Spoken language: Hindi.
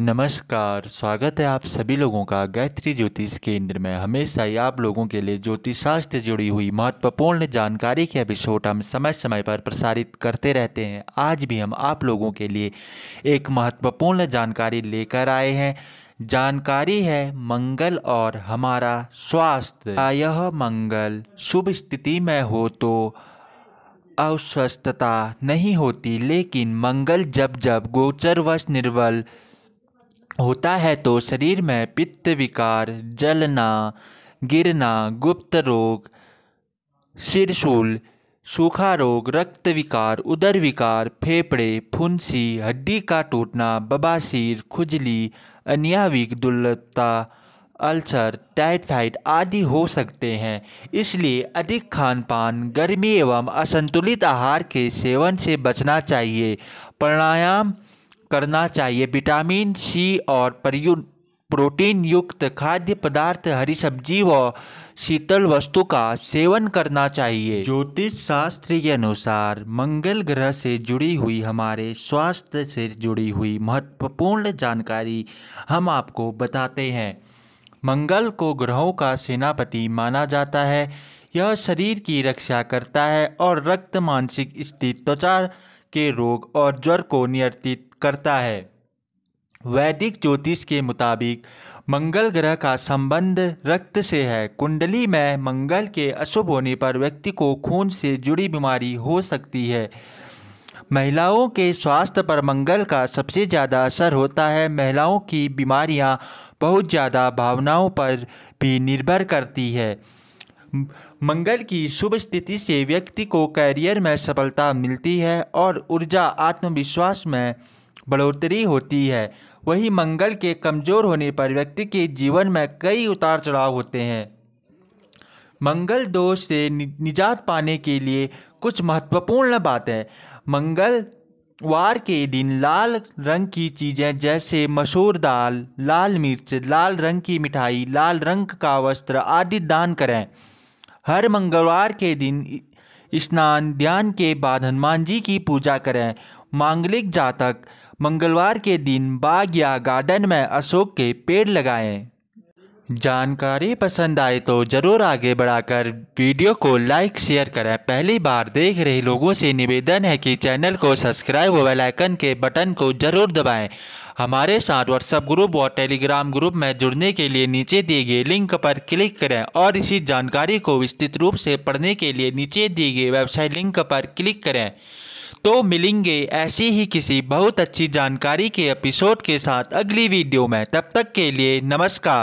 नमस्कार स्वागत है आप सभी लोगों का गायत्री ज्योतिष केंद्र में हमेशा ही आप लोगों के लिए ज्योतिष शास्त्र से जुड़ी हुई महत्वपूर्ण जानकारी के एपिसोड हम समय समय पर प्रसारित करते रहते हैं आज भी हम आप लोगों के लिए एक महत्वपूर्ण जानकारी लेकर आए हैं जानकारी है मंगल और हमारा स्वास्थ्य यह मंगल शुभ स्थिति में हो तो अस्वस्थता नहीं होती लेकिन मंगल जब जब गोचर वश निर्बल होता है तो शरीर में पित्त विकार जलना गिरना गुप्त रोग सिरसुल सूखा रोग रक्त विकार उदर विकार फेफड़े फुंसी हड्डी का टूटना बबासीर खुजली अनियाविक दुर्लभता अल्सर टाइफाइड आदि हो सकते हैं इसलिए अधिक खान पान गर्मी एवं असंतुलित आहार के सेवन से बचना चाहिए प्राणायाम करना चाहिए विटामिन सी और परियु प्रोटीन युक्त खाद्य पदार्थ हरी सब्जी व शीतल वस्तु का सेवन करना चाहिए ज्योतिष शास्त्र के अनुसार मंगल ग्रह से जुड़ी हुई हमारे स्वास्थ्य से जुड़ी हुई महत्वपूर्ण जानकारी हम आपको बताते हैं मंगल को ग्रहों का सेनापति माना जाता है यह शरीर की रक्षा करता है और रक्त मानसिक स्थिति त्वचा के रोग और ज्वर को नियंत्रित करता है वैदिक ज्योतिष के मुताबिक मंगल ग्रह का संबंध रक्त से है कुंडली में मंगल के अशुभ होने पर व्यक्ति को खून से जुड़ी बीमारी हो सकती है महिलाओं के स्वास्थ्य पर मंगल का सबसे ज़्यादा असर होता है महिलाओं की बीमारियां बहुत ज़्यादा भावनाओं पर भी निर्भर करती है मंगल की शुभ स्थिति से व्यक्ति को करियर में सफलता मिलती है और ऊर्जा आत्मविश्वास में बढ़ोतरी होती है वही मंगल के कमज़ोर होने पर व्यक्ति के जीवन में कई उतार चढ़ाव होते हैं मंगल दोष से निजात पाने के लिए कुछ महत्वपूर्ण बातें मंगल वार के दिन लाल रंग की चीज़ें जैसे मसूर दाल लाल मिर्च लाल रंग की मिठाई लाल रंग का वस्त्र आदि दान करें हर मंगलवार के दिन स्नान ध्यान के बाद हनुमान जी की पूजा करें मांगलिक जातक मंगलवार के दिन बाग या गार्डन में अशोक के पेड़ लगाएं जानकारी पसंद आए तो ज़रूर आगे बढ़ाकर वीडियो को लाइक शेयर करें पहली बार देख रहे लोगों से निवेदन है कि चैनल को सब्सक्राइब व बेलाइकन आइकन के बटन को ज़रूर दबाएं हमारे साथ व्हाट्सएप ग्रुप और टेलीग्राम ग्रुप में जुड़ने के लिए नीचे दिए गए लिंक पर क्लिक करें और इसी जानकारी को विस्तृत रूप से पढ़ने के लिए नीचे दिए गए वेबसाइट लिंक पर क्लिक करें तो मिलेंगे ऐसी ही किसी बहुत अच्छी जानकारी के एपिसोड के साथ अगली वीडियो में तब तक के लिए नमस्कार